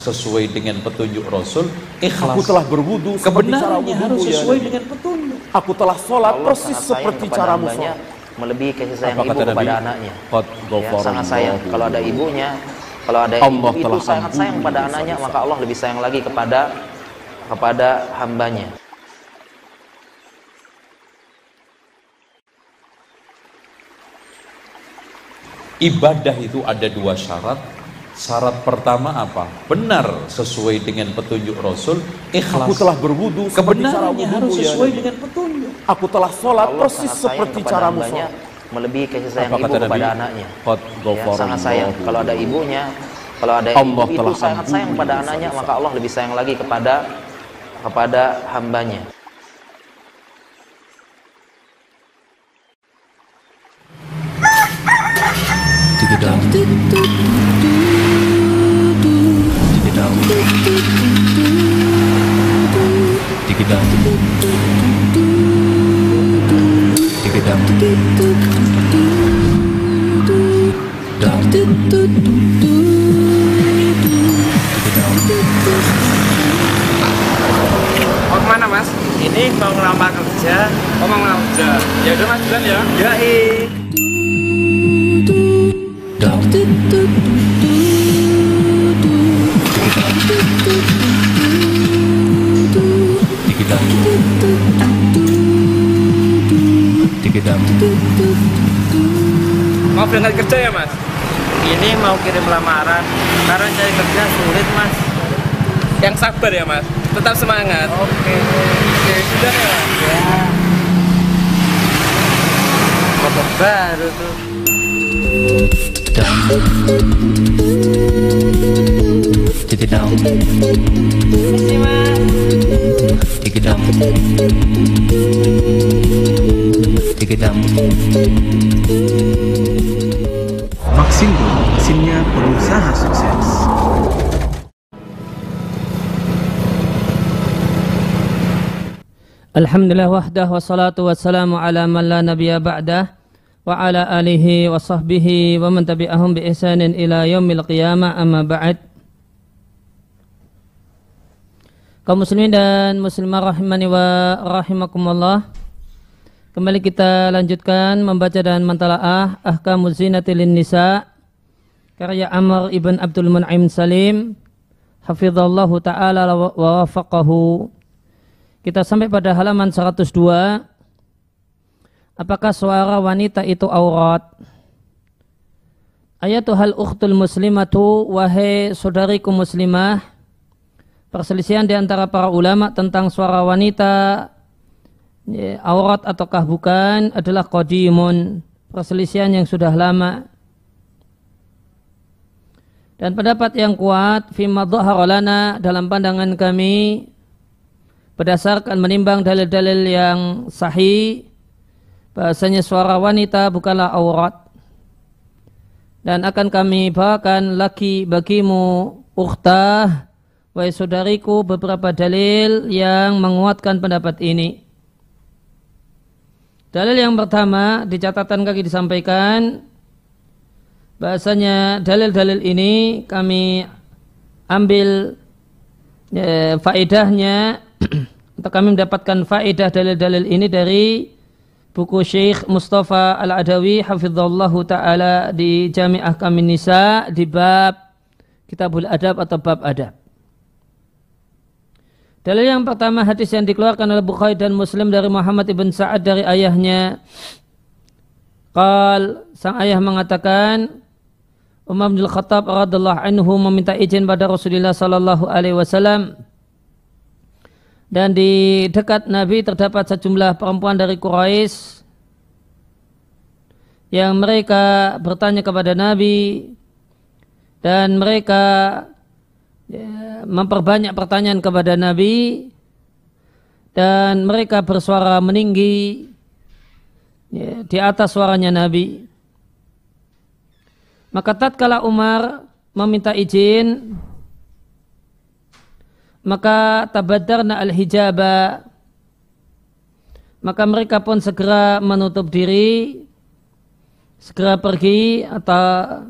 sesuai dengan petunjuk Rasul ikhlas aku telah berwudu kebenarannya harus ya sesuai ya, dengan petunjuk aku telah sholat Allah persis seperti cara musuh. melebihi kasih sayang Apa ibu kepada Nabi? anaknya ya, sangat sayang kalau ada ibunya kalau ada Allah ibu itu sangat sayang pada anaknya maka Allah lebih sayang lagi kepada kepada hambanya ibadah itu ada dua syarat Syarat pertama apa? Benar sesuai dengan petunjuk Rasul. Ikhlas. Aku telah berwudu. Kebenarannya harus sesuai ya, dengan petunjuk. Aku telah sholat persis seperti cara musuh. Melebihi kasih sayang apa ibu kepada Nabi? anaknya. ya, sangat sayang. Kalau ada ibunya, kalau ada Allah ibu telah itu sangat sayang pada anaknya, maka Allah lebih sayang lagi kepada kepada hambanya. Tidak. Tikidam Tikidam Dam mas? Ini mau oh, mau Ya udah mas jalan ya Mau berangkat kerja ya mas? Ini mau kirim lamaran Karena cari kerja sulit mas Yang sabar ya mas Tetap semangat Oke Oke sudah ya mas Ya Motor baru tuh mesinnya pengusaha sukses. Alhamdulillah wahdah wassalatu wassalamu ala man la nabiya ba'dah wa ala alihi wa sahbihi wa man tabi'ahum bi ihsanin ila yaumil qiyamah amma ba'd kaum muslimin dan muslimah rahimani wa rahimakumullah kembali kita lanjutkan membaca dan mentalaah ahkamuz zinati lin nisa karya Amr ibn Abdul Mun'im Salim hafizallahu taala wa wafaqahu kita sampai pada halaman 102 Apakah suara wanita itu aurat? hal ukhtul muslimatu wahai saudariku muslimah perselisihan di antara para ulama tentang suara wanita ya, aurat ataukah bukan adalah qadimun perselisihan yang sudah lama dan pendapat yang kuat fi dhaharolana dalam pandangan kami berdasarkan menimbang dalil-dalil yang sahih bahasanya suara wanita bukanlah aurat dan akan kami bahkan lagi bagimu ukhtah wahai saudariku beberapa dalil yang menguatkan pendapat ini dalil yang pertama di catatan kaki disampaikan bahasanya dalil-dalil ini kami ambil e, faedahnya atau kami mendapatkan faedah dalil-dalil ini dari buku Syekh Mustafa Al-Adawi hafizallahu taala di Jamiah Ahkamin Nisa di bab Kitabul Adab atau bab adab. Dalil yang pertama hadis yang dikeluarkan oleh Bukhari dan Muslim dari Muhammad ibn Sa'ad dari ayahnya Qal sang ayah mengatakan Umar bin Khattab radhiyallahu anhu meminta izin pada Rasulullah sallallahu alaihi wasallam dan di dekat Nabi terdapat sejumlah perempuan dari Quraisy yang mereka bertanya kepada Nabi dan mereka ya, memperbanyak pertanyaan kepada Nabi dan mereka bersuara meninggi ya, di atas suaranya Nabi. Maka tatkala Umar meminta izin maka tabadarna al-hijaba maka mereka pun segera menutup diri segera pergi atau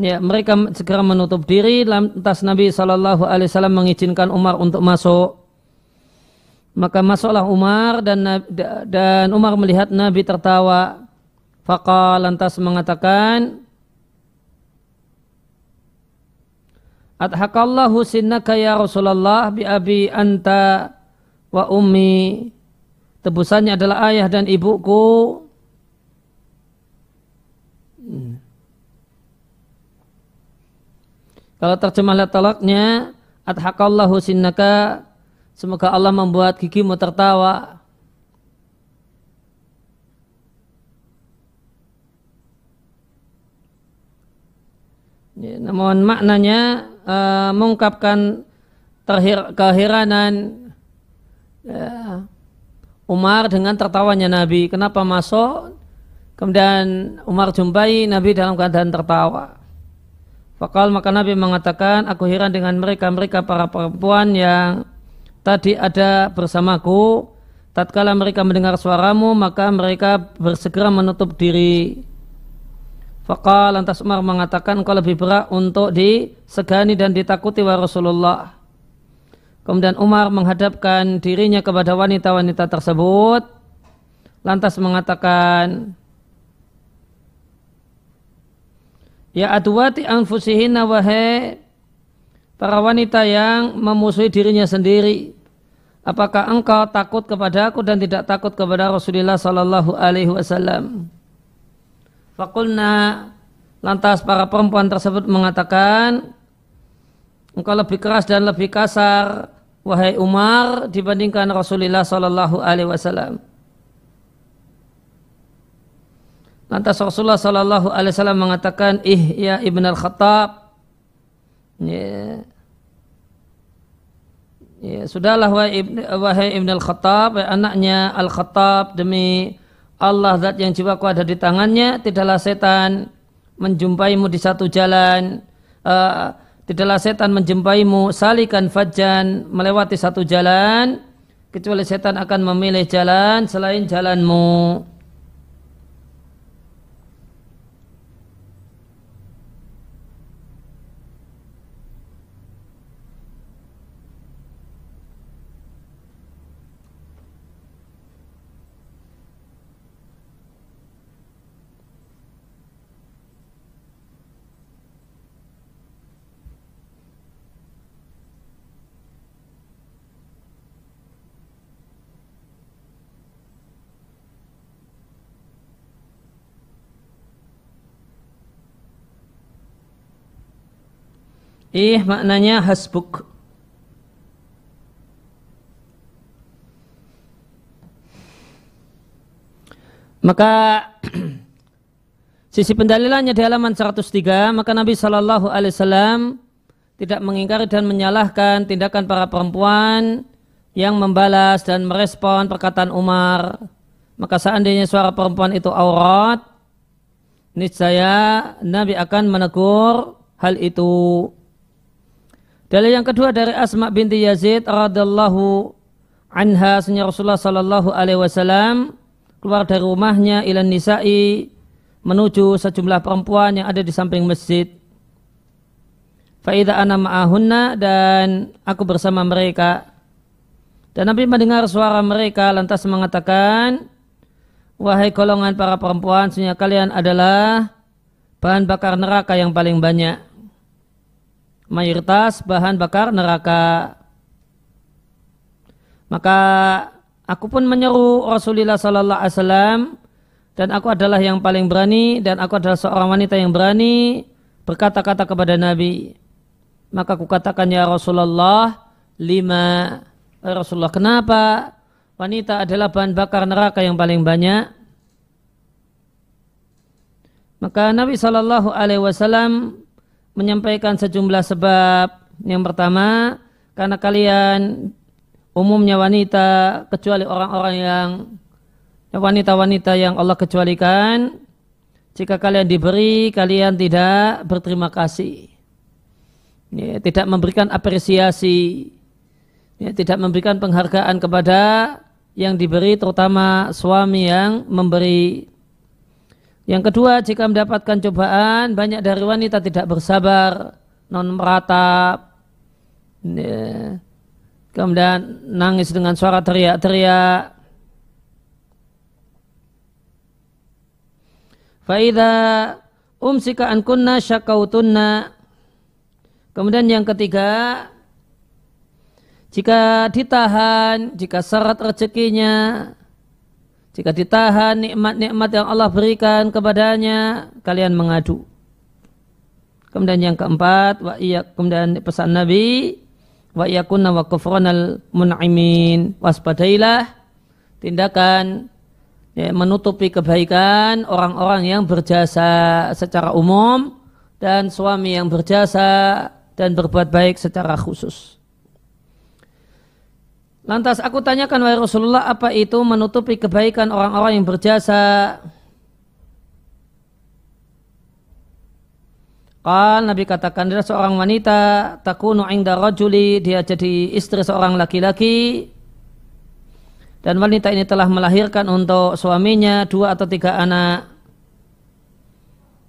ya mereka segera menutup diri lantas Nabi Shallallahu alaihi wasallam mengizinkan Umar untuk masuk maka masuklah Umar dan dan Umar melihat Nabi tertawa. Fakal lantas mengatakan, Adhaqallahu sinnaka ya Rasulullah bi abi anta wa ummi. Tebusannya adalah ayah dan ibuku. Kalau terjemah lihat talaknya, Adhaqallahu sinnaka, semoga Allah membuat gigimu tertawa. Ya, namun maknanya uh, mengungkapkan terhir, keheranan uh, Umar dengan tertawanya Nabi. Kenapa masuk? Kemudian Umar jumpai Nabi dalam keadaan tertawa. Fakal maka Nabi mengatakan, aku heran dengan mereka, mereka para perempuan yang tadi ada bersamaku. Tatkala mereka mendengar suaramu, maka mereka bersegera menutup diri. Fakal lantas Umar mengatakan kau lebih berat untuk disegani dan ditakuti wa Rasulullah. Kemudian Umar menghadapkan dirinya kepada wanita-wanita tersebut. Lantas mengatakan, Ya adwati anfusihinna wahai para wanita yang memusuhi dirinya sendiri. Apakah engkau takut kepada aku dan tidak takut kepada Rasulullah Sallallahu Alaihi Wasallam? Fakulna lantas para perempuan tersebut mengatakan engkau lebih keras dan lebih kasar wahai Umar dibandingkan Rasulullah Shallallahu Alaihi Wasallam. Lantas Rasulullah Shallallahu Alaihi Wasallam mengatakan, ih ya ibn al Khattab, ya, ya sudahlah wahai ibn, wahai ibn al Khattab, wahai anaknya al Khattab demi Allah zat yang jiwaku ada di tangannya tidaklah setan menjumpaimu di satu jalan uh, tidaklah setan menjumpaimu salikan fajan melewati satu jalan kecuali setan akan memilih jalan selain jalanmu Ih eh, maknanya hasbuk. Maka sisi pendalilannya di halaman 103, maka Nabi Shallallahu Alaihi Wasallam tidak mengingkari dan menyalahkan tindakan para perempuan yang membalas dan merespon perkataan Umar. Maka seandainya suara perempuan itu aurat, niscaya Nabi akan menegur hal itu. Dalil yang kedua dari Asma binti Yazid radallahu anha sunnah Rasulullah sallallahu alaihi wasallam keluar dari rumahnya ilan nisa'i menuju sejumlah perempuan yang ada di samping masjid. Fa'idha ana ma'ahunna dan aku bersama mereka. Dan Nabi mendengar suara mereka lantas mengatakan, Wahai golongan para perempuan, sunnah kalian adalah bahan bakar neraka yang paling banyak mayoritas bahan bakar neraka. Maka aku pun menyeru Rasulullah sallallahu alaihi wasallam dan aku adalah yang paling berani dan aku adalah seorang wanita yang berani berkata-kata kepada Nabi. Maka aku katakan ya Rasulullah lima eh, Rasulullah kenapa wanita adalah bahan bakar neraka yang paling banyak? Maka Nabi Shallallahu Alaihi Wasallam menyampaikan sejumlah sebab. Yang pertama, karena kalian umumnya wanita kecuali orang-orang yang wanita-wanita yang Allah kecualikan jika kalian diberi kalian tidak berterima kasih ya, tidak memberikan apresiasi ya, tidak memberikan penghargaan kepada yang diberi terutama suami yang memberi yang kedua, jika mendapatkan cobaan, banyak dari wanita tidak bersabar, non meratap, ya. kemudian nangis dengan suara teriak-teriak. Faida umsika kunna syakautunna. Kemudian yang ketiga, jika ditahan, jika syarat rezekinya jika ditahan nikmat-nikmat yang Allah berikan kepadanya, kalian mengadu. Kemudian yang keempat, wa iya, kemudian pesan Nabi, wa iyakunna wa kufranal mun'imin. Waspadailah tindakan ya, menutupi kebaikan orang-orang yang berjasa secara umum dan suami yang berjasa dan berbuat baik secara khusus. Lantas aku tanyakan wahai Rasulullah apa itu menutupi kebaikan orang-orang yang berjasa? Kan Nabi katakan dia seorang wanita takunu inda rajuli dia jadi istri seorang laki-laki dan wanita ini telah melahirkan untuk suaminya dua atau tiga anak.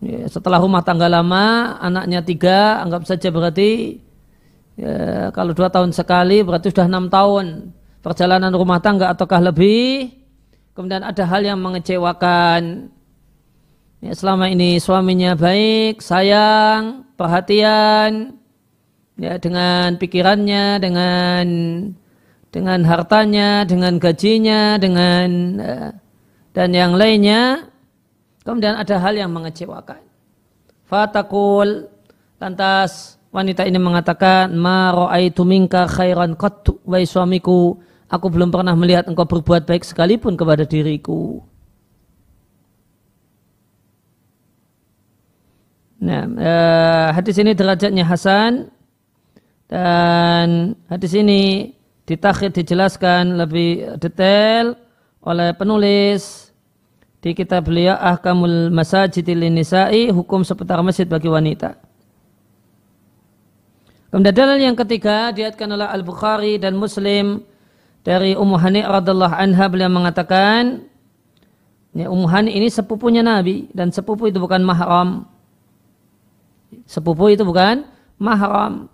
Ya, setelah rumah tangga lama, anaknya tiga, anggap saja berarti Ya, kalau dua tahun sekali berarti sudah enam tahun perjalanan rumah tangga ataukah lebih. Kemudian ada hal yang mengecewakan. Ya, selama ini suaminya baik, sayang, perhatian, ya dengan pikirannya, dengan dengan hartanya, dengan gajinya, dengan eh, dan yang lainnya. Kemudian ada hal yang mengecewakan. Fatakul lantas wanita ini mengatakan ma ra'aitu minka khairan qattu wa suamiku aku belum pernah melihat engkau berbuat baik sekalipun kepada diriku Nah, eh, hadis ini derajatnya Hasan dan hadis ini ditakhir dijelaskan lebih detail oleh penulis di kitab beliau Ahkamul Masajidil Nisa'i hukum seputar masjid bagi wanita. Kemudian dalil yang ketiga diatkan oleh Al-Bukhari dan Muslim dari Ummu Hani radhiallahu anha beliau mengatakan ya Ummu Hani ini sepupunya Nabi dan sepupu itu bukan mahram. Sepupu itu bukan mahram.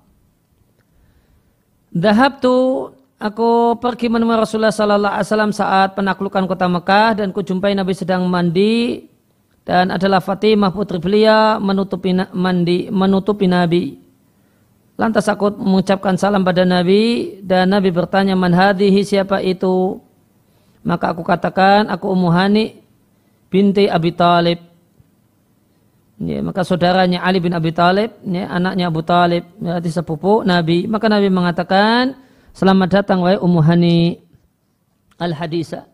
Dahab tu aku pergi menemui Rasulullah sallallahu alaihi wasallam saat penaklukan kota Mekah dan kujumpai Nabi sedang mandi dan adalah Fatimah putri beliau menutupi mandi menutupi Nabi. Lantas aku mengucapkan salam pada Nabi dan Nabi bertanya man hadihi siapa itu? Maka aku katakan aku Ummu Hani binti Abi Talib. Ya, maka saudaranya Ali bin Abi Talib, ya, anaknya Abu Talib, berarti ya, sepupu Nabi. Maka Nabi mengatakan, selamat datang wahai Ummu Hani al-Hadisa.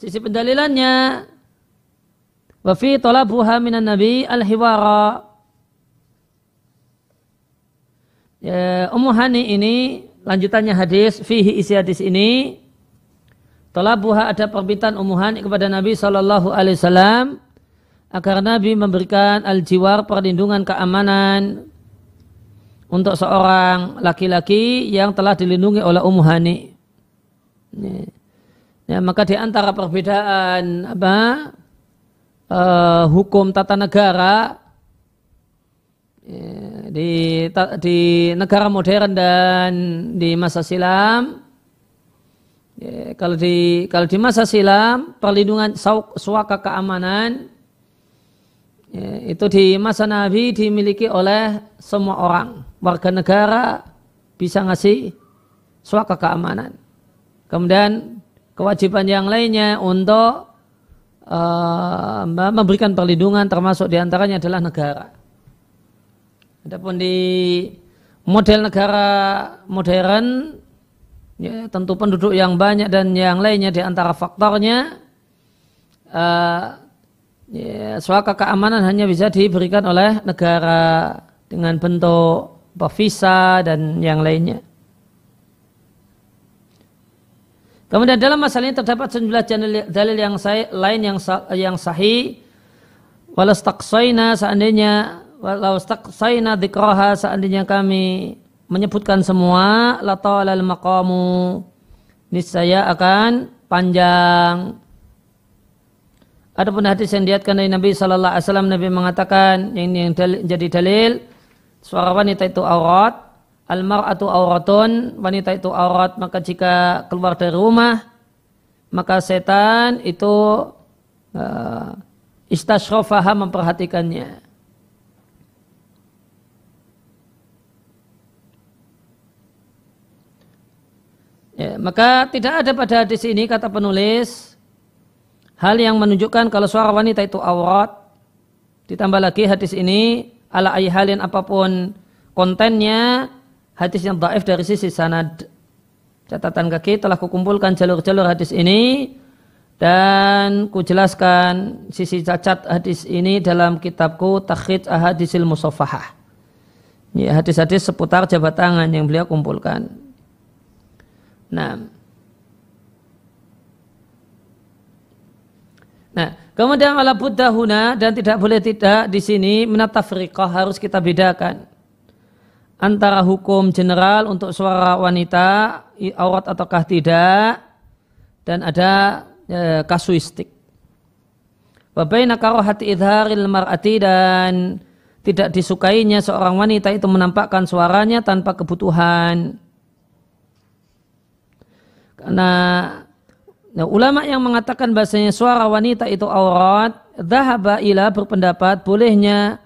Sisi pendalilannya, wa fi talabuha minan nabi al-hiwara ya, Ummu ini lanjutannya hadis fihi isi hadis ini telah buha ada permintaan Ummu kepada Nabi Shallallahu alaihi wasallam agar Nabi memberikan al-jiwar perlindungan keamanan untuk seorang laki-laki yang telah dilindungi oleh Ummu ya, ya, maka di antara perbedaan apa uh, hukum tata negara Ya, di di negara modern dan di masa silam ya, kalau di kalau di masa silam perlindungan suaka keamanan ya, itu di masa Nabi dimiliki oleh semua orang warga negara bisa ngasih suaka keamanan kemudian kewajiban yang lainnya untuk uh, memberikan perlindungan termasuk diantaranya adalah negara Adapun di model negara modern ya, tentu penduduk yang banyak dan yang lainnya di antara faktornya uh, ya, suaka keamanan hanya bisa diberikan oleh negara dengan bentuk visa dan yang lainnya. Kemudian dalam masalah ini terdapat sejumlah dalil yang saya, lain yang yang sahih. Walastaksoina seandainya walau staksaina dzikroha seandainya kami menyebutkan semua latalal maqamu niscaya akan panjang Adapun hadis yang diatkan dari Nabi Shallallahu Alaihi Wasallam Nabi mengatakan yang, ini yang dalil, jadi dalil suara wanita itu aurat almar atau auratun wanita itu aurat maka jika keluar dari rumah maka setan itu uh, istasrofaha memperhatikannya. Ya, maka tidak ada pada hadis ini kata penulis hal yang menunjukkan kalau suara wanita itu aurat. Ditambah lagi hadis ini ala ayhalin apapun kontennya hadis yang daif dari sisi sanad. Catatan kaki telah kukumpulkan jalur-jalur hadis ini dan kujelaskan sisi cacat hadis ini dalam kitabku Takhid Ahadisil Musafahah. Ya, hadis-hadis seputar jabat tangan yang beliau kumpulkan. Nah. Nah, kemudian wala buddha dan tidak boleh tidak di sini menatafriqah harus kita bedakan antara hukum general untuk suara wanita aurat ataukah tidak dan ada e, kasuistik. Wabaina hati idharil mar'ati dan tidak disukainya seorang wanita itu menampakkan suaranya tanpa kebutuhan karena nah, ulama yang mengatakan bahasanya suara wanita itu aurat, dahaba ila berpendapat bolehnya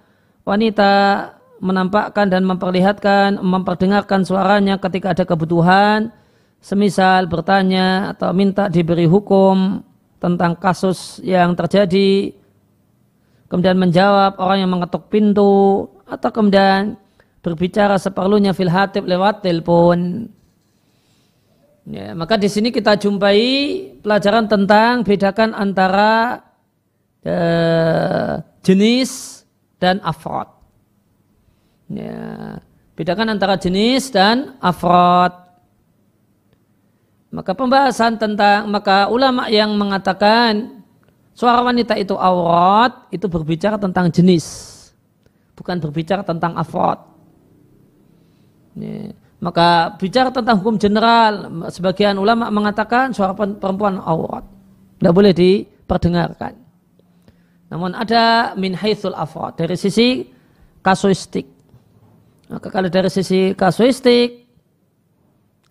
wanita menampakkan dan memperlihatkan, memperdengarkan suaranya ketika ada kebutuhan, semisal bertanya atau minta diberi hukum tentang kasus yang terjadi, kemudian menjawab orang yang mengetuk pintu, atau kemudian berbicara seperlunya filhatib lewat telepon. Ya, maka di sini kita jumpai pelajaran tentang bedakan antara eh, jenis dan afrod. Ya, bedakan antara jenis dan afrod. Maka pembahasan tentang maka ulama yang mengatakan suara wanita itu aurat itu berbicara tentang jenis, bukan berbicara tentang afrod. Ya. Maka bicara tentang hukum general, sebagian ulama mengatakan suara perempuan aurat. Tidak boleh diperdengarkan. Namun ada min haithul dari sisi kasuistik. Maka kalau dari sisi kasuistik,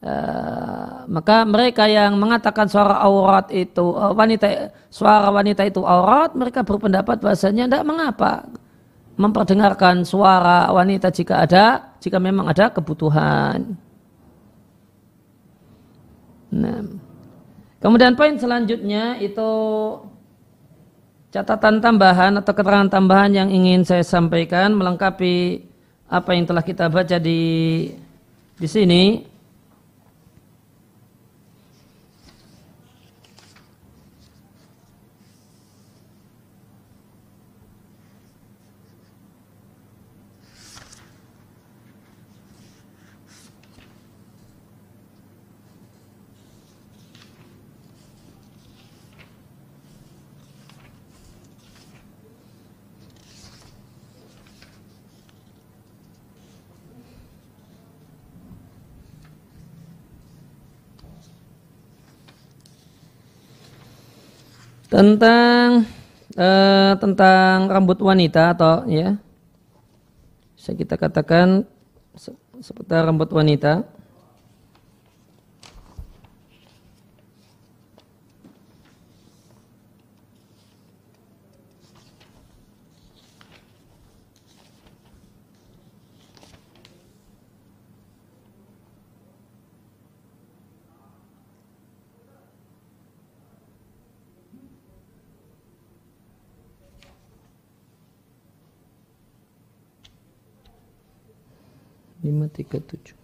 uh, maka mereka yang mengatakan suara aurat itu eh, wanita suara wanita itu aurat, mereka berpendapat bahasanya tidak mengapa memperdengarkan suara wanita jika ada, jika memang ada kebutuhan. Nah. Kemudian poin selanjutnya itu catatan tambahan atau keterangan tambahan yang ingin saya sampaikan melengkapi apa yang telah kita baca di di sini. tentang eh, tentang rambut wanita atau ya bisa kita katakan seputar rambut wanita 37.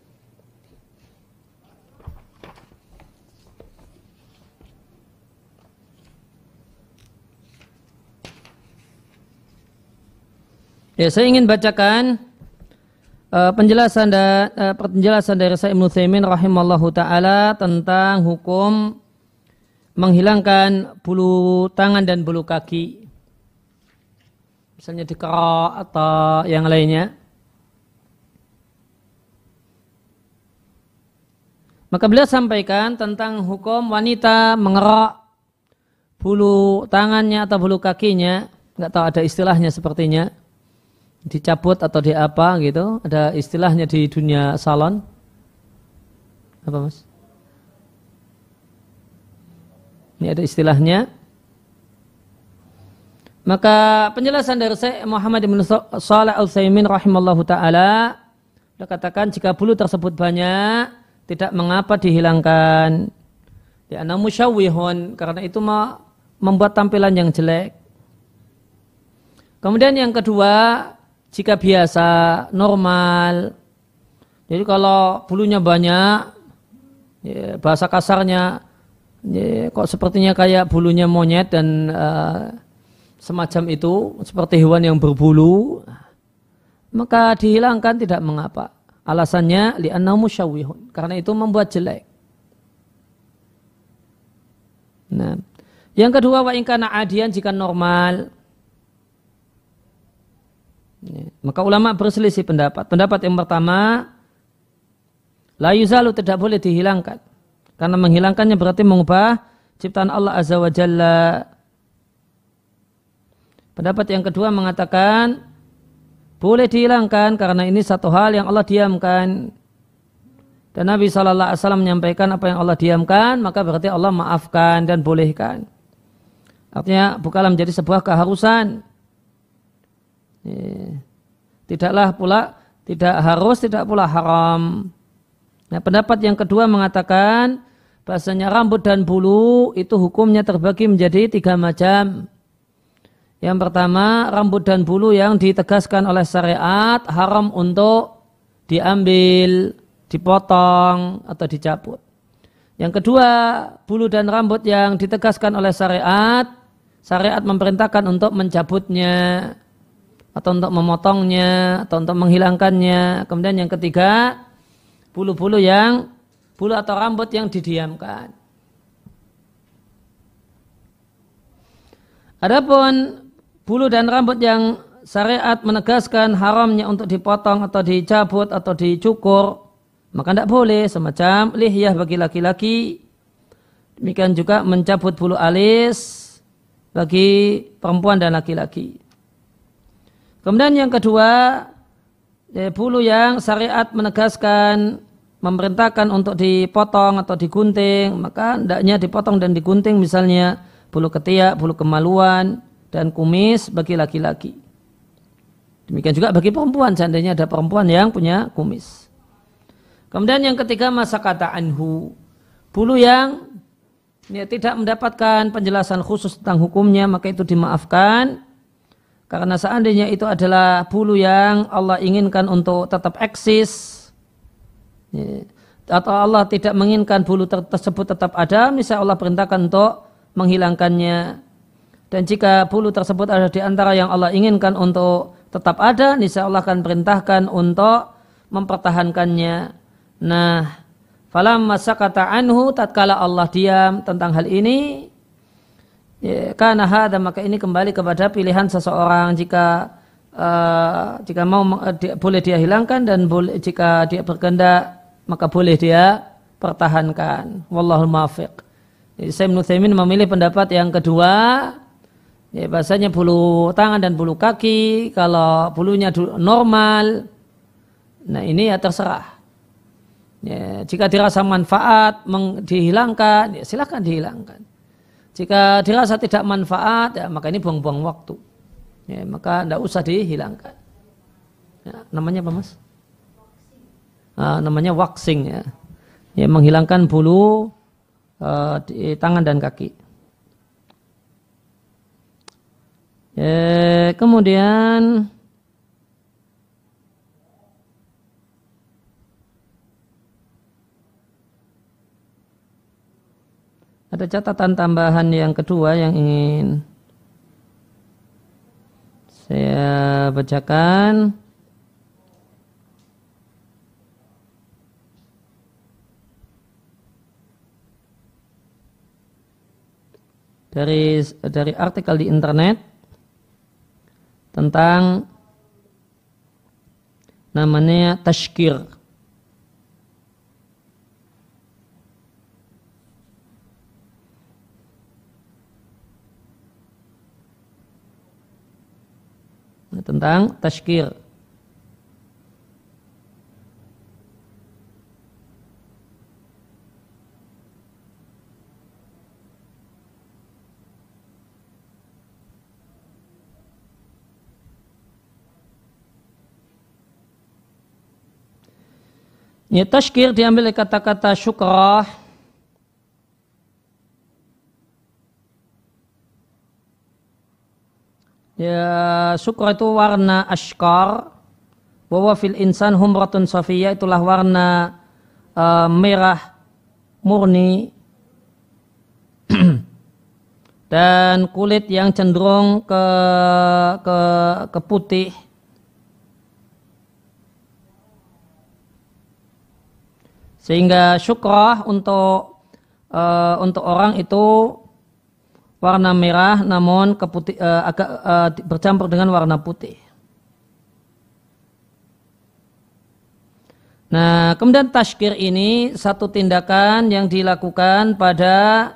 Ya, saya ingin bacakan uh, penjelasan da, uh, penjelasan dari saya Ibnu Thaimin rahimallahu taala tentang hukum menghilangkan bulu tangan dan bulu kaki. Misalnya di atau yang lainnya. Maka beliau sampaikan tentang hukum wanita mengerok bulu tangannya atau bulu kakinya, nggak tahu ada istilahnya sepertinya, dicabut atau di apa gitu, ada istilahnya di dunia salon. Apa mas? Ini ada istilahnya. Maka penjelasan dari saya Muhammad bin Saleh Al-Saimin rahimallahu taala, dia katakan jika bulu tersebut banyak tidak mengapa dihilangkan. Ya musyawihun karena itu membuat tampilan yang jelek. Kemudian yang kedua, jika biasa, normal. Jadi kalau bulunya banyak, ya, bahasa kasarnya ya, kok sepertinya kayak bulunya monyet dan uh, semacam itu, seperti hewan yang berbulu, maka dihilangkan tidak mengapa. Alasannya li'anna musyawihun. Karena itu membuat jelek. Nah, yang kedua wa ingkana adian jika normal. maka ulama berselisih pendapat. Pendapat yang pertama la yuzalu tidak boleh dihilangkan. Karena menghilangkannya berarti mengubah ciptaan Allah Azza wa Jalla. Pendapat yang kedua mengatakan boleh dihilangkan karena ini satu hal yang Allah diamkan. Dan Nabi Shallallahu Alaihi Wasallam menyampaikan apa yang Allah diamkan, maka berarti Allah maafkan dan bolehkan. Artinya bukanlah menjadi sebuah keharusan. Iya. Tidaklah pula tidak harus, tidak pula haram. Nah, pendapat yang kedua mengatakan bahasanya rambut dan bulu itu hukumnya terbagi menjadi tiga macam. Yang pertama, rambut dan bulu yang ditegaskan oleh syariat haram untuk diambil, dipotong, atau dicabut. Yang kedua, bulu dan rambut yang ditegaskan oleh syariat, syariat memerintahkan untuk mencabutnya, atau untuk memotongnya, atau untuk menghilangkannya. Kemudian yang ketiga, bulu-bulu yang, bulu atau rambut yang didiamkan. Adapun Bulu dan rambut yang syariat menegaskan haramnya untuk dipotong atau dicabut atau dicukur, maka tidak boleh semacam lihyah bagi laki-laki. Demikian juga mencabut bulu alis bagi perempuan dan laki-laki. Kemudian yang kedua, ya, bulu yang syariat menegaskan memerintahkan untuk dipotong atau digunting, maka hendaknya dipotong dan digunting misalnya bulu ketiak, bulu kemaluan, dan kumis bagi laki-laki. Demikian juga bagi perempuan, seandainya ada perempuan yang punya kumis. Kemudian yang ketiga masa kata anhu, bulu yang ya, tidak mendapatkan penjelasan khusus tentang hukumnya maka itu dimaafkan karena seandainya itu adalah bulu yang Allah inginkan untuk tetap eksis ya, atau Allah tidak menginginkan bulu tersebut tetap ada, misalnya Allah perintahkan untuk menghilangkannya dan jika bulu tersebut ada di antara yang Allah inginkan untuk tetap ada, niscaya Allah akan perintahkan untuk mempertahankannya. Nah, falam masa kata anhu tatkala Allah diam tentang hal ini, ya, karena ada maka ini kembali kepada pilihan seseorang jika uh, jika mau eh, dia, boleh dia hilangkan dan boleh jika dia berkehendak maka boleh dia pertahankan. Wallahul muwaffiq. Saya Ibnu memilih pendapat yang kedua, Ya, bahasanya bulu tangan dan bulu kaki, kalau bulunya normal, nah ini ya terserah. Ya, jika dirasa manfaat meng, dihilangkan, ya silahkan dihilangkan. Jika dirasa tidak manfaat, ya, maka ini buang-buang waktu. Ya, maka tidak usah dihilangkan. Ya, namanya apa mas? Uh, namanya waxing ya. Ya, menghilangkan bulu uh, di tangan dan kaki. Eh, kemudian ada catatan tambahan yang kedua yang ingin saya bacakan. Dari dari artikel di internet tentang namanya tashkir. tentang tashkir. Ya, tashkir diambil dari kata-kata syukrah. Ya, syukrah itu warna ashkar. Wawa fil insan humratun safiyah itulah warna uh, merah murni dan kulit yang cenderung ke ke, ke putih Sehingga syukrah untuk uh, untuk orang itu warna merah namun keputih, uh, agak uh, bercampur dengan warna putih. Nah, kemudian tashkir ini satu tindakan yang dilakukan pada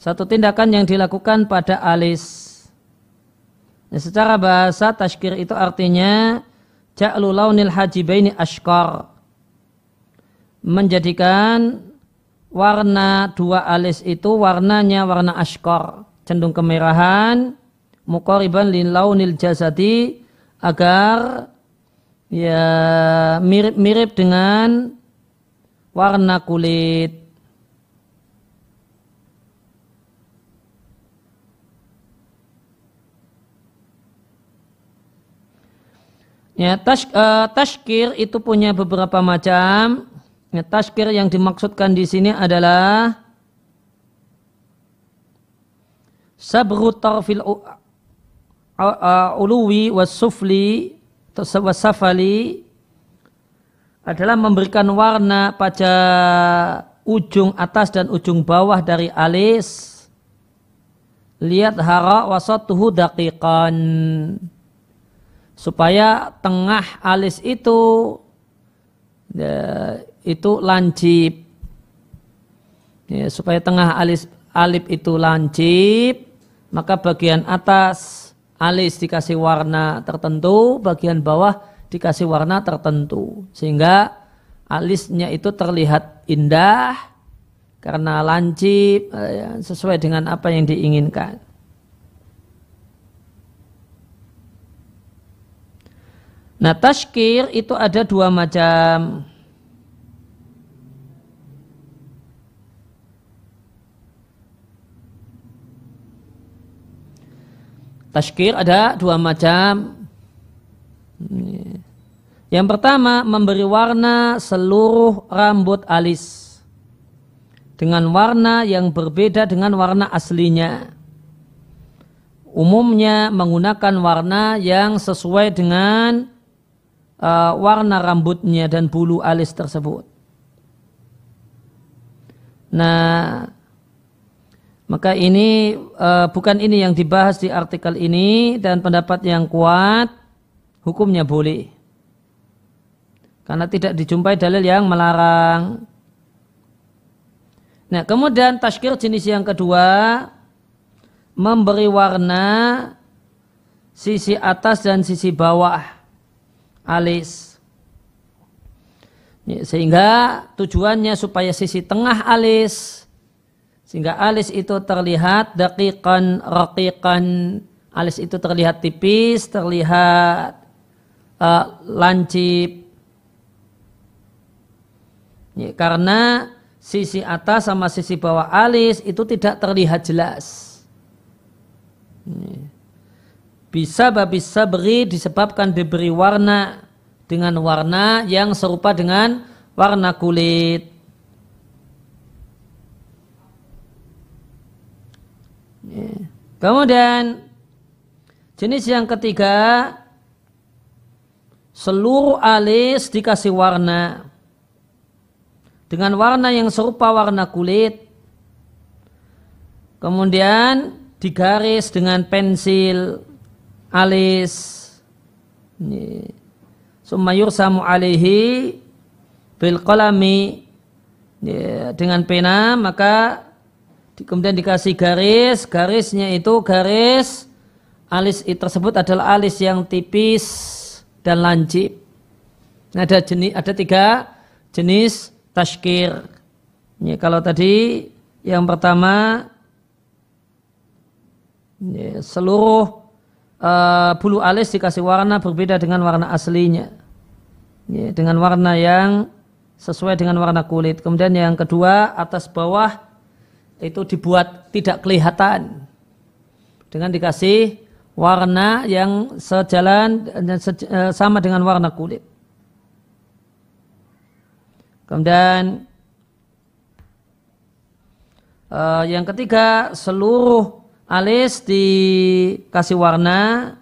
satu tindakan yang dilakukan pada alis. Nah, secara bahasa tashkir itu artinya ja'lu launil hajibaini ashkar menjadikan warna dua alis itu warnanya warna ashkar cenderung kemerahan mukoriban lin launil jasadi agar ya mirip-mirip dengan warna kulit Ya, tash, uh, eh, tashkir itu punya beberapa macam. Ya, tashkir yang dimaksudkan di sini adalah sabru tarfil uluwi wasufli wasafali adalah memberikan warna pada ujung atas dan ujung bawah dari alis lihat hara wasatuhu daqiqan supaya tengah alis itu ya, itu lancip ya, supaya tengah alis alip itu lancip maka bagian atas alis dikasih warna tertentu bagian bawah dikasih warna tertentu sehingga alisnya itu terlihat indah karena lancip eh, sesuai dengan apa yang diinginkan Nah tashkir itu ada dua macam. Tashkir ada dua macam. Yang pertama memberi warna seluruh rambut alis dengan warna yang berbeda dengan warna aslinya. Umumnya menggunakan warna yang sesuai dengan uh, warna rambutnya dan bulu alis tersebut. Nah, maka ini uh, bukan ini yang dibahas di artikel ini dan pendapat yang kuat hukumnya boleh. Karena tidak dijumpai dalil yang melarang. Nah, kemudian tashkir jenis yang kedua memberi warna sisi atas dan sisi bawah alis. Sehingga tujuannya supaya sisi tengah alis, sehingga alis itu terlihat dakikan, rakikan, alis itu terlihat tipis, terlihat uh, lancip. Ya, karena sisi atas sama sisi bawah alis itu tidak terlihat jelas. Ya. Bisa bisa sabri disebabkan diberi warna dengan warna yang serupa dengan warna kulit. Ya. Kemudian jenis yang ketiga seluruh alis dikasih warna dengan warna yang serupa warna kulit. Kemudian digaris dengan pensil alis ini summa yursamu alaihi bil qalami ya, dengan pena maka kemudian dikasih garis garisnya itu garis alis tersebut adalah alis yang tipis dan lancip ada jenis ada tiga jenis tashkir ya, kalau tadi yang pertama ya, seluruh Eh, bulu alis dikasih warna berbeda dengan warna aslinya. Ya, dengan warna yang sesuai dengan warna kulit. Kemudian yang kedua, atas bawah itu dibuat tidak kelihatan. Dengan dikasih warna yang sejalan eh, eh, sama dengan warna kulit. Kemudian yang ketiga seluruh alis dikasih warna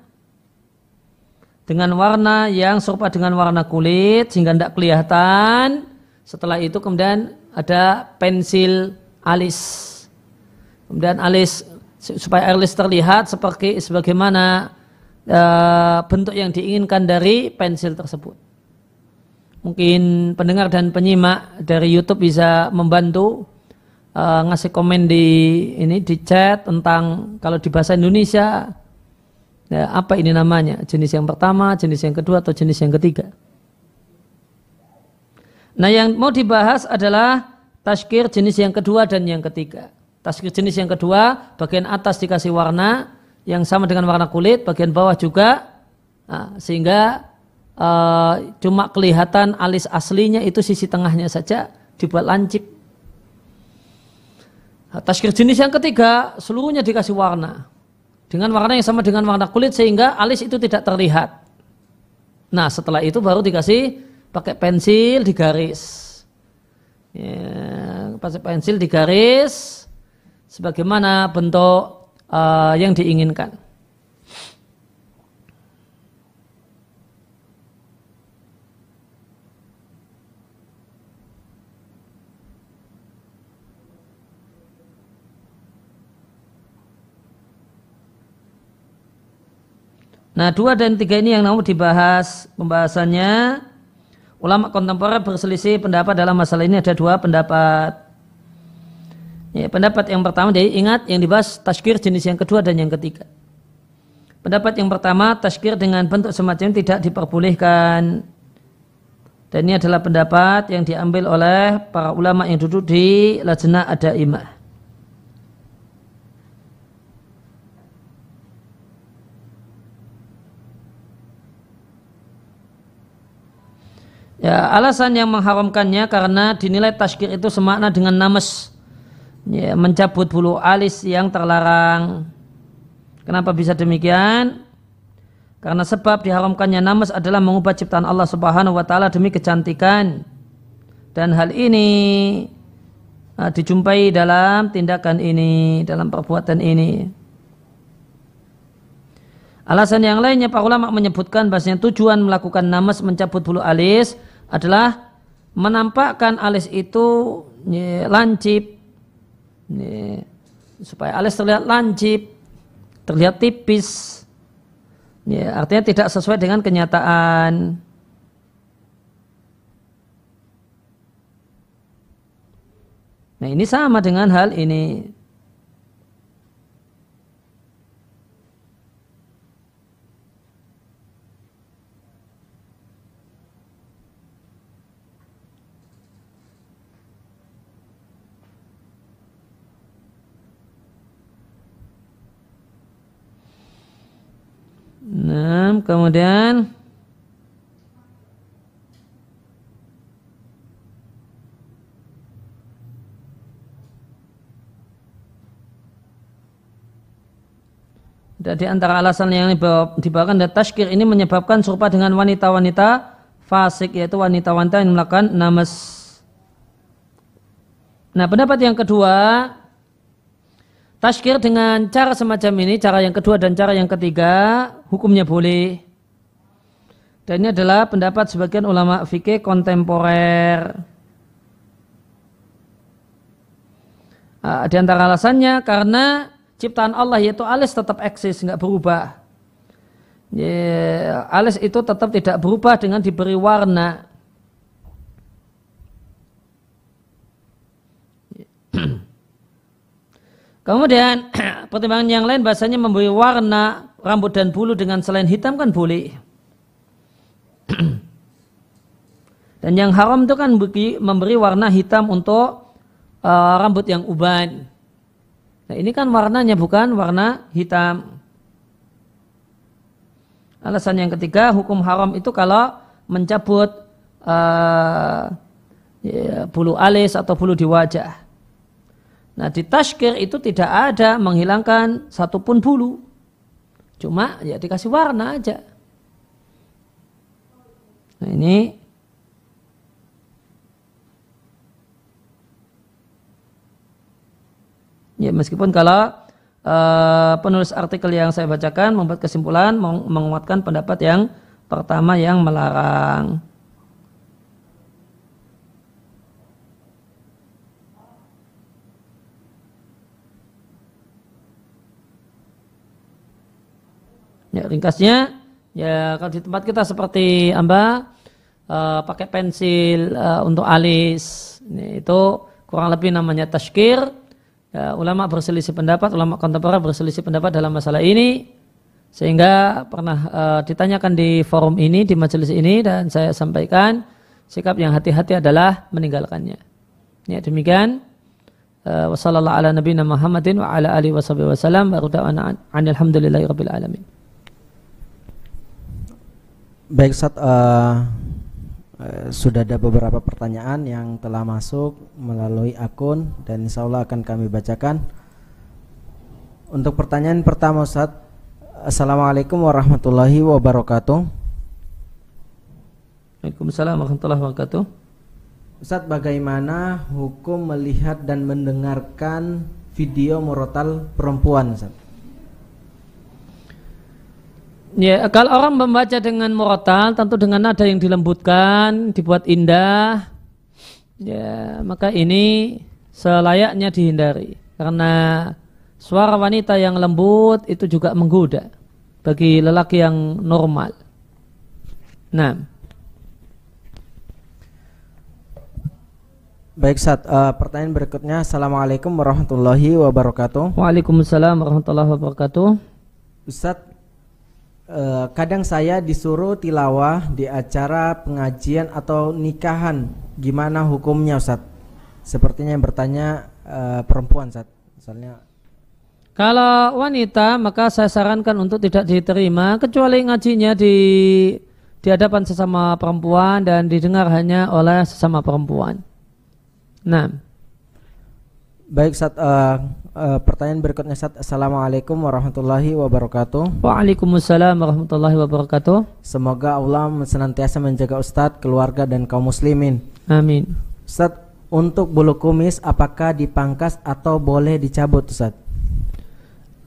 dengan warna yang serupa dengan warna kulit sehingga tidak kelihatan. Setelah itu kemudian ada pensil alis. Kemudian alis supaya alis terlihat seperti sebagaimana e, bentuk yang diinginkan dari pensil tersebut. Mungkin pendengar dan penyimak dari YouTube bisa membantu uh, ngasih komen di ini di chat tentang kalau di bahasa Indonesia ya, apa ini namanya jenis yang pertama, jenis yang kedua atau jenis yang ketiga. Nah yang mau dibahas adalah taskir jenis yang kedua dan yang ketiga. Taskir jenis yang kedua bagian atas dikasih warna yang sama dengan warna kulit, bagian bawah juga nah, sehingga uh, cuma kelihatan alis aslinya itu sisi tengahnya saja dibuat lancip Tashkir jenis yang ketiga, seluruhnya dikasih warna. Dengan warna yang sama dengan warna kulit sehingga alis itu tidak terlihat. Nah setelah itu baru dikasih pakai pensil digaris. Ya, pakai pensil digaris sebagaimana bentuk uh, yang diinginkan. Nah dua dan tiga ini yang namun dibahas pembahasannya ulama kontemporer berselisih pendapat dalam masalah ini ada dua pendapat. Ya, pendapat yang pertama jadi ingat yang dibahas tashkir jenis yang kedua dan yang ketiga. Pendapat yang pertama tashkir dengan bentuk semacam tidak diperbolehkan. Dan ini adalah pendapat yang diambil oleh para ulama yang duduk di Lajnah ada imah. Ya, alasan yang mengharamkannya karena dinilai tashkir itu semakna dengan namas Ya, mencabut bulu alis yang terlarang. Kenapa bisa demikian? Karena sebab diharamkannya namas adalah mengubah ciptaan Allah Subhanahu wa taala demi kecantikan. Dan hal ini uh, dijumpai dalam tindakan ini, dalam perbuatan ini. Alasan yang lainnya para ulama menyebutkan bahasanya tujuan melakukan namas mencabut bulu alis adalah menampakkan alis itu e, lancip e, supaya alis terlihat lancip terlihat tipis e, artinya tidak sesuai dengan kenyataan nah ini sama dengan hal ini Kemudian Jadi antara alasan yang dibawakan dan tashkir ini menyebabkan serupa dengan wanita-wanita fasik yaitu wanita-wanita yang melakukan namas. Nah pendapat yang kedua tashkir dengan cara semacam ini cara yang kedua dan cara yang ketiga hukumnya boleh. Dan ini adalah pendapat sebagian ulama fikih kontemporer. Ah, di antara alasannya karena ciptaan Allah yaitu alis tetap eksis, nggak berubah. Yeah, alis itu tetap tidak berubah dengan diberi warna. Kemudian pertimbangan yang lain bahasanya memberi warna rambut dan bulu dengan selain hitam kan boleh. dan yang haram itu kan memberi warna hitam untuk uh, rambut yang uban. Nah ini kan warnanya bukan warna hitam. Alasan yang ketiga, hukum haram itu kalau mencabut uh, ya, bulu alis atau bulu di wajah. Nah di tashkir itu tidak ada menghilangkan satupun bulu. Cuma ya dikasih warna aja. Nah ini Ya meskipun kalau uh, penulis artikel yang saya bacakan membuat kesimpulan menguatkan pendapat yang pertama yang melarang. Ya, ringkasnya ya kalau di tempat kita seperti Amba uh, pakai pensil uh, untuk alis ini itu kurang lebih namanya tashkir. Ya, ulama berselisih pendapat, ulama kontemporer berselisih pendapat dalam masalah ini sehingga pernah uh, ditanyakan di forum ini di majelis ini dan saya sampaikan sikap yang hati-hati adalah meninggalkannya. Ya demikian. Wassalamualaikum warahmatullahi wabarakatuh. Wa ala Baik Ustaz, uh, eh, eh, sudah ada beberapa pertanyaan yang telah masuk melalui akun dan insya Allah akan kami bacakan. Untuk pertanyaan pertama Ustaz, Assalamualaikum warahmatullahi wabarakatuh. Waalaikumsalam warahmatullahi wabarakatuh. Ustaz, bagaimana hukum melihat dan mendengarkan video morotal perempuan Ustaz? Ya, kalau orang membaca dengan murotal, tentu dengan nada yang dilembutkan, dibuat indah, ya maka ini selayaknya dihindari karena suara wanita yang lembut itu juga menggoda bagi lelaki yang normal. Nah. Baik saat uh, eh, pertanyaan berikutnya Assalamualaikum warahmatullahi wabarakatuh Waalaikumsalam warahmatullahi wabarakatuh Ustadz Eh, kadang saya disuruh tilawah di acara pengajian atau nikahan. Gimana hukumnya Ustaz? Sepertinya yang bertanya e, perempuan Ustaz. Misalnya kalau wanita maka saya sarankan untuk tidak diterima kecuali ngajinya di di hadapan sesama perempuan dan didengar hanya oleh sesama perempuan. Nah, Baik, saat uh, eh, uh, eh, pertanyaan berikutnya saat Assalamualaikum warahmatullahi wabarakatuh. Waalaikumsalam warahmatullahi wabarakatuh. Semoga Allah senantiasa menjaga Ustadz, keluarga dan kaum muslimin. Amin. Ustadz, untuk bulu kumis apakah dipangkas atau boleh dicabut Ustadz?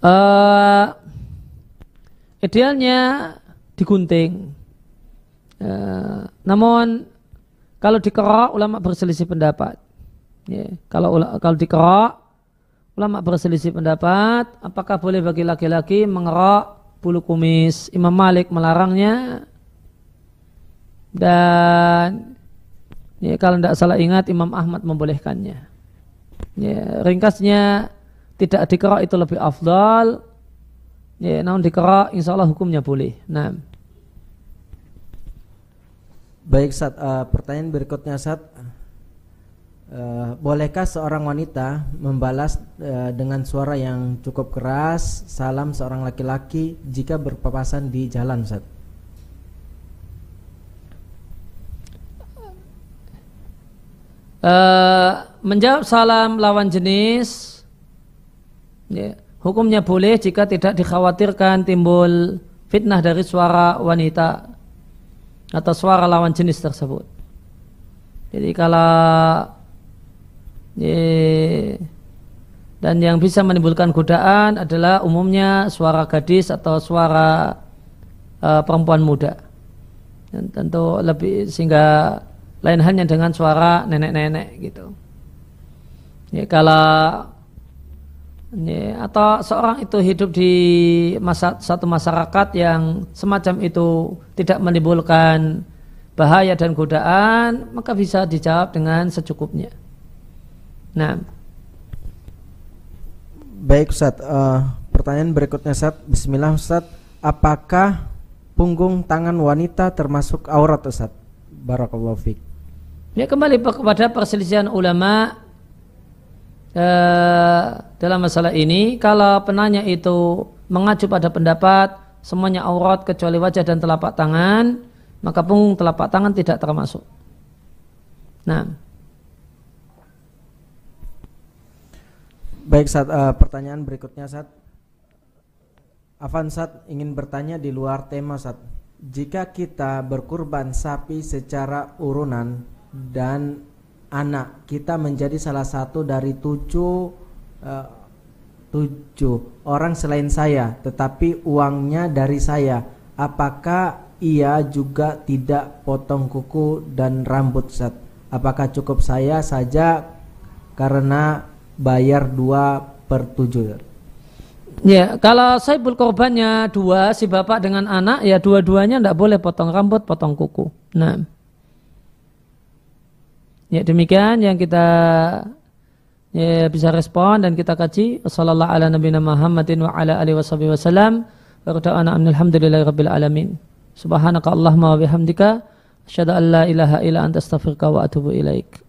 Uh, eh, idealnya digunting. Uh, namun kalau dikerok ulama berselisih pendapat Ya, kalau kalau dikerok, ulama berselisih pendapat, apakah boleh bagi laki-laki mengerok bulu kumis? Imam Malik melarangnya dan ya, kalau tidak salah ingat Imam Ahmad membolehkannya. Ya, ringkasnya tidak dikerok itu lebih afdal. Ya, namun dikerok insya Allah hukumnya boleh. Nah. Baik, saat uh, ah, pertanyaan berikutnya saat uh, bolehkah seorang wanita membalas uh, dengan suara yang cukup keras salam seorang laki-laki jika berpapasan di jalan Ustaz? Uh, menjawab salam lawan jenis ya, hukumnya boleh jika tidak dikhawatirkan timbul fitnah dari suara wanita atau suara lawan jenis tersebut. Jadi kalau dan yang bisa menimbulkan godaan adalah umumnya suara gadis atau suara uh, perempuan muda. Dan tentu lebih sehingga lain halnya dengan suara nenek-nenek gitu. Ya, kalau ya, atau seorang itu hidup di masa, satu masyarakat yang semacam itu tidak menimbulkan bahaya dan godaan, maka bisa dijawab dengan secukupnya. Nah. Baik Ustaz, uh, eh, pertanyaan berikutnya Ustaz. Bismillah Ustaz, apakah punggung tangan wanita termasuk aurat Ustaz? Barakallahu fiik. Ya kembali kepada perselisihan ulama eh, dalam masalah ini kalau penanya itu mengacu pada pendapat semuanya aurat kecuali wajah dan telapak tangan maka punggung telapak tangan tidak termasuk. Nah, Baik, saat uh, eh, pertanyaan berikutnya saat Avansat ingin bertanya di luar tema saat jika kita berkurban sapi secara urunan dan anak kita menjadi salah satu dari tujuh uh, tujuh orang selain saya tetapi uangnya dari saya apakah ia juga tidak potong kuku dan rambut saat apakah cukup saya saja karena bayar 2 per 7 ya kalau saibul korbannya dua si bapak dengan anak ya dua-duanya tidak boleh potong rambut potong kuku nah ya demikian yang kita ya, bisa respon dan kita kaji sallallahu ala nabiyina Muhammadin wa ala alihi wasallam wa alhamdulillahi rabbil alamin subhanaka allahumma wa bihamdika asyhadu an la ilaha illa anta astaghfiruka wa atubu ilaika